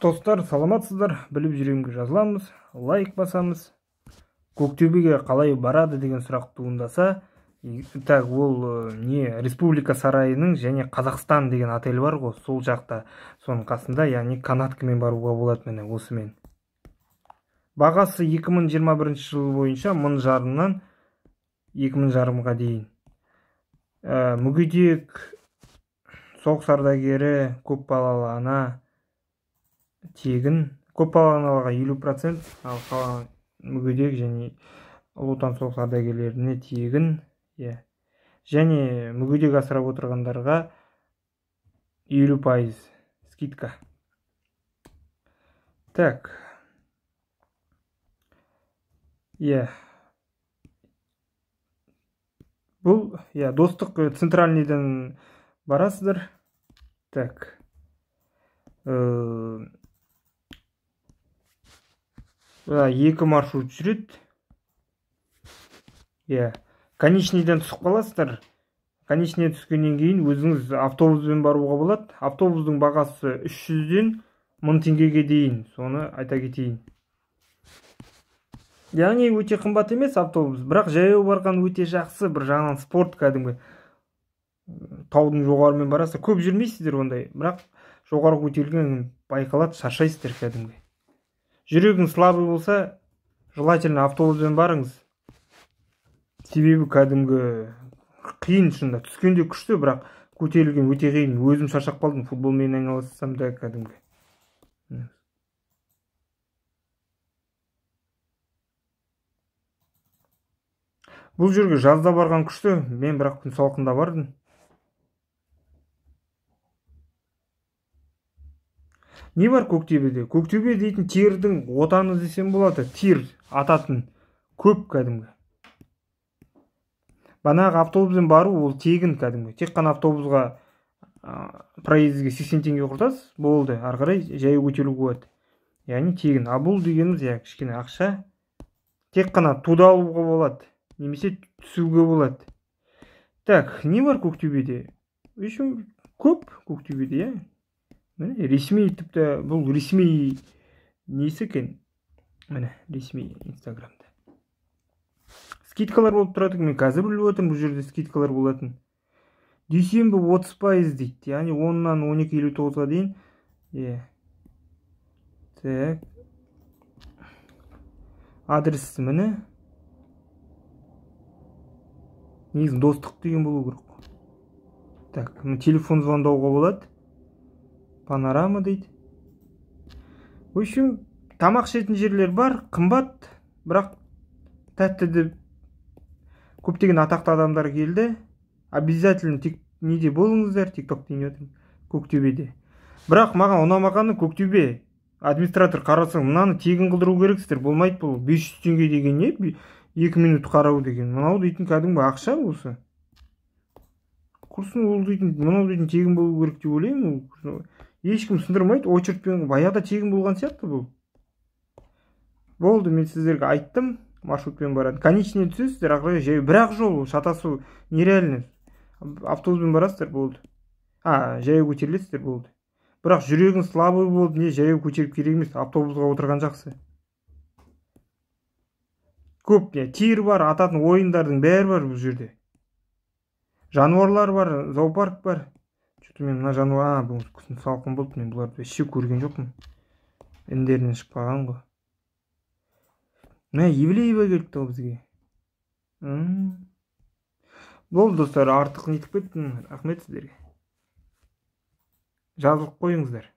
достар саламатсыздар біліп жүремге жазыламыз лайк басамыз көктөбеге қалай барады деген сұрақ туындаса так ол э, не республика сарайының және қазақстан деген отель бар ғой сол жақта соның қасында яғни канаткамен баруға болады міне осымен бағасы 2021 жыл бойынша мың жарымнан екі мың жарымға дейін ә, мүгедек соғыс ардагері балалы ана тегін көпбалалыларға елу процент ал қалған мүгедек және ұлы отан соғысы ардагерлеріне тегін иә және мүгедек асырап отырғандарға елу пайыз скидка так иә бұл иә достық э, центральныйдан барасыздар так э, екі маршрут жүреді иә конечныйдан түсіп қаласыздар конечныйдан түскеннен кейін өзіңіз автобуспен баруға болады автобустың бағасы 300-ден 1000 теңгеге дейін соны айта кетейін яғни өте қымбат емес автобус бірақ жаяу барған өте жақсы бір жағынан спорт кәдімгі таудың жоғарымен барасыздар көп жүрмейсіздер ондай бірақ жоғары көтерілген байқалады шаршайсыздар кәдімгі жүрегің слабый болса желательно автобуспен барыңыз себебі кәдімгі қиын шынында түскенде күшті бірақ көтерілген өте қиын өзім шаршап қалдым футболмен айналыссам да кәдімгі бұл жерге жазда барған күшті мен бірақ күн салқында бардым не бар көктөбеде көктөбе дейтін тирдің отаны десем болады тир ататын көп кәдімгі бағанағы автобуспен бару ол тегін кәдімгі тек қана автобусға ә, проездге сексен теңге құртасыз болды ары қарай жаяу көтеруге болады яғни тегін ал бұл дегеніміз иә кішкене ақша тек қана туда алуға болады немесе түсуге болады так не бар көктөбеде в көп көктөбеде иә міне ресми тіпті бұл ресми несі екен міне ресми инстаграмда скидкалар болып тұрады мен қазір біліп отырмын бұл жерде скидкалар болатын дүйсенбі отыз пайыз дейді яғни оннан он екі елу тоғызға дейін иә так адрес міне негізі достық деген болу керек так телефон звондауға болады панорама дейді в общем тамақ ішетін жерлер бар қымбат бірақ тәтті деп көптеген атақты адамдар келді обязательно тек неде болыңыздар тик токта жатырмын көктөбеде бірақ маған ұнамағаны көктөбе администратор қараса мынаны тегін қылдыру керексіздер болмайды бұл 500 теңге деген не екі минут қарау деген мынау дейтін кәдімгі ақша осы құрсын ол дейтін мынау дейтін тегін болу керек деп ойлаймын ешкім сындырмайды очередьпен баяғыда тегін болған сияқты бұл болды мен сіздерге айттым маршрутпен баратын конечный түсесіздер ары қарай жаяу бір ақ жол шатасу нереально автобуспен барасыздар болды а жаяу көтерілесіздер болды бірақ жүрегің слабый болды не жаяу көтеріп керек емес автобусқа отырған жақсы көп не тир бар ататын ойындардың бәрі бар бұл жерде жануарлар бар зоопарк бар мен мына жануар а бұл салқын болды мен бұларды вообще көрген жоқпын індерінен шықпаған ғой мә евлеева келіпті ғой бізге болды достар артық нетіп кеттім рахмет сіздерге жазылып қойыңыздар